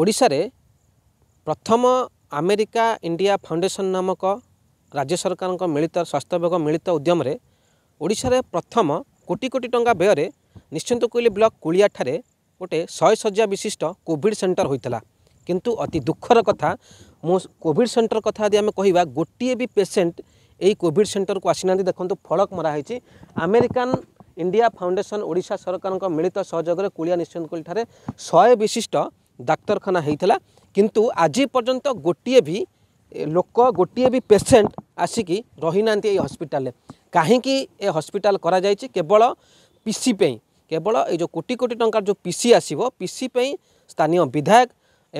ଓଡ଼ିଶାରେ ପ୍ରଥମ America India foundation ନାମକ ରାଜ୍ୟ ସରକାରଙ୍କ ମିଳିତ ସ୍ୱାସ୍ଥ୍ୟ ବିଭାଗ ମିଳିତ ଉଦ୍ୟମରେ ଓଡ଼ିଶାରେ ପ୍ରଥମ କୋଟି କୋଟି ଟଙ୍କା ବ୍ୟୟରେ ନିଶ୍ଚିନ୍ତ କୋଇଲି ବ୍ଲକ କୁଳିଆଠାରେ ଗୋଟିଏ ଶହେ ଶଯ୍ୟା ବିଶିଷ୍ଟ କୋଭିଡ଼ ସେଣ୍ଟର ହୋଇଥିଲା କିନ୍ତୁ ଅତି ଦୁଃଖର କଥା ମୁଁ କୋଭିଡ଼ ସେଣ୍ଟର କଥା ଯଦି ଆମେ କହିବା ଗୋଟିଏ ବି ପେସେଣ୍ଟ ଏହି କୋଭିଡ଼ ସେଣ୍ଟରକୁ ଆସିନାହାନ୍ତି ଦେଖନ୍ତୁ ଫଳକ ମରାହୋଇଛି ଆମେରିକାନ ଇଣ୍ଡିଆ ଫାଉଣ୍ଡେସନ ଓଡ଼ିଶା ସରକାରଙ୍କ ମିଳିତ ସହଯୋଗରେ କୁଳିଆ ନିଶ୍ଚିନ୍ତ କୋଇଲିଠାରେ ଶହେ ବିଶିଷ୍ଟ ডাক্তারখানা হৈ থলা কিন্তু আজি পৰ্যন্ত গটিয়েবি লোক গটিয়েবি পেছেন্ট আছকি ৰহিনান্তি এই হস্পিটালে কাহেকি এই হস্পিটাল কৰা যায়চি কেৱল পিসি পই কেৱল এই যে কোটি কোটি টংকাৰ যে পিসি আছিবো পিসি পই স্থানীয় বিধায়ক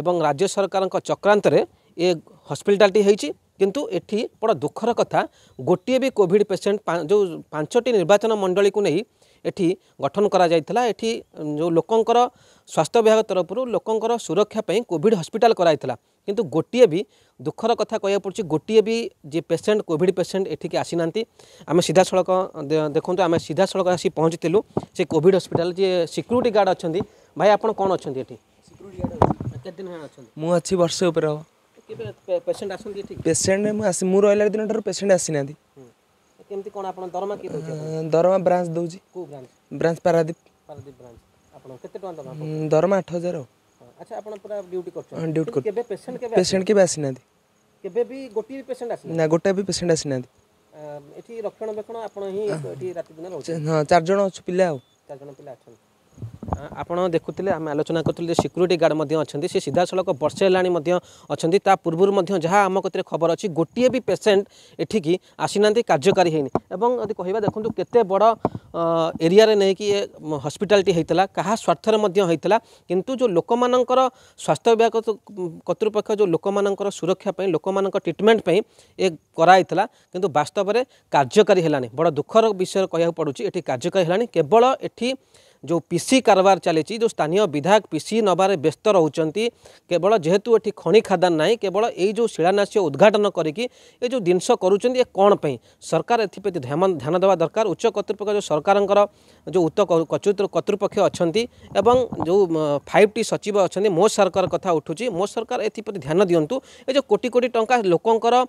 এবং ৰাজ্য চৰকাৰৰ চক্ৰান্তৰে এই হস্পিটালটি হৈচি কিন্তু এঠী বড় দুখৰ কথা গটিয়েবি কোভিড পেছেন্ট পাঁচ জো পাঁচটা নিৰ্বাচন মণ্ডলীକୁ নেহি এটি গঠন করা যাই এটি যে লোকঙ্কর স্বাস্থ্য বিভাগ তরফর লোকঙ্কর সুরক্ষা পাই কোভিড হসপিটাল করাই কিন্তু গোটিয়ে বি দুঃখর কথা কে পড়ছে গোটিয়ে বি যে পেসেন্ট কোভিড পেসেন্ট এটিকে আসি না আমি সিধাসলখ দেখুন আমি সিধাসলখ আসি পৌঁছিলু সে কোভিড হসপিটাল যে সিকুরিটি গার্ড অনেক ভাই আপনার কম অনেক এটি মু আছি বর্ষে উপরে ଅଛି ବର୍ଷେ ଉପରେ ହେବ ପେସେଣ୍ଟ ଆସନ୍ତି ପେସେଣ୍ଟ ମୁଁ ଆସି ମୁଁ ରହିଲା କେମିତି କ'ଣ ଆପଣ ଦରମା କିଏ ଦେଉଛି ଦରମା ବ୍ରାଞ୍ଚ ଦେଉଛି କେଉଁ branch branch Paradip Paradip branch ଆପଣ କେତେ ଟଙ୍କା ଦରମା ଦରମା ଆଠ ହଜାର ଆଚ୍ଛା ଆପଣ ପୁରା ଡ୍ୟୁଟି କରୁଛନ୍ତି ଡ୍ୟୁଟି କରୁଛନ୍ତି କେବେ ପେସେଣ୍ଟ କେବେ ପେସେଣ୍ଟ କେବେ ଆସିନାହାନ୍ତି କେବେ ବି ଗୋଟିଏ ବି ପେସେଣ୍ଟ ଆସିନାହାନ୍ତି ନା ଗୋଟାଏ ବି ପେସେଣ୍ଟ ଆସିନାହାନ୍ତି ଏଠି ରକ୍ଷଣାବେକ୍ଷଣ ଆପଣ ହିଁ ଏଠି ରାତି ଦିନ ରହୁଛନ୍ତି ହଁ ଚାରିଜଣ ଅଛୁ ପିଲା ଆଉ ଚାରିଜଣ ପିଲା ଅଛନ୍ତି ଆପଣ ଦେଖୁଥିଲେ ଆମେ ଆଲୋଚନା କରୁଥିଲେ ଯେ ସିକ୍ୟୁରିଟି ଗାର୍ଡ଼ ମଧ୍ୟ ଅଛନ୍ତି ସେ ସିଧାସଳଖ ବର୍ଷେ ହେଲାଣି ମଧ୍ୟ ଅଛନ୍ତି ତା ପୂର୍ବରୁ ମଧ୍ୟ ଯାହା ଆମ କତିରେ ଖବର ଅଛି ଗୋଟିଏ ବି ପେସେଣ୍ଟ ଏଠିକି ଆସିନାହାନ୍ତି କାର୍ଯ୍ୟକାରୀ ହେଇନି ଏବଂ ଯଦି କହିବା ଦେଖନ୍ତୁ କେତେ ବଡ଼ ଏରିଆରେ ନେଇକି ଏ ହସ୍ପିଟାଲଟି ହେଇଥିଲା କାହା ସ୍ୱାର୍ଥରେ ମଧ୍ୟ ହେଇଥିଲା କିନ୍ତୁ ଯେଉଁ ଲୋକମାନଙ୍କର ସ୍ୱାସ୍ଥ୍ୟ ବିଭାଗ କର୍ତ୍ତୃପକ୍ଷ ଯେଉଁ ଲୋକମାନଙ୍କର ସୁରକ୍ଷା ପାଇଁ ଲୋକମାନଙ୍କ ଟ୍ରିଟମେଣ୍ଟ ପାଇଁ ଏ କରାଯାଇଥିଲା କିନ୍ତୁ ବାସ୍ତବରେ କାର୍ଯ୍ୟକାରୀ ହେଲାନି ବଡ଼ ଦୁଃଖର ବିଷୟରେ କହିବାକୁ ପଡ଼ୁଛି ଏଠି କାର୍ଯ୍ୟକାରୀ ହେଲାଣି କେବଳ ଏଠି जो पीसी कारबार चली जो स्थानीय विधायक पीसी नवारे व्यस्त रोचार केवल जेहेतु ये खणी खादान ना केवल यो शिलान्यास उद्घाटन करी ये जो जिनस कर ये कौनपी सरकार एप्रति ध्यान देवा दरकार उच्च करतृपक्ष जो सरकार जो उत्त करतृपक्ष अच्छा जो फाइव टी सचिव अच्छा मो सरकार कथा उठू मो सरकार एप्रति ध्यान दिंतु ये जो कोटि कोटी टाँह लोकंर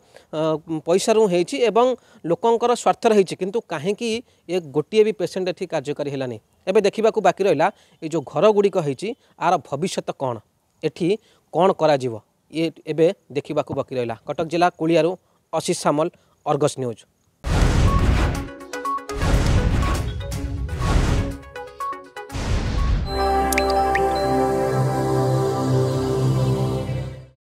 पैसा हो लोकंर स्वार्थर होती कि गोटे भी पेसेंट ये कार्यकारी है ଏବେ ଦେଖିବାକୁ ବାକି ରହିଲା ଏ ଯେଉଁ ଘରଗୁଡ଼ିକ ହେଇଛି ଆର ଭବିଷ୍ୟତ କ'ଣ ଏଠି କ'ଣ କରାଯିବ ଇଏ ଏବେ ଦେଖିବାକୁ ବାକି ରହିଲା କଟକ ଜିଲ୍ଲା କୁଳିଆରୁ ଆଶିଷ ସାମଲ ଅର୍ଗସ୍ ନ୍ୟୁଜ୍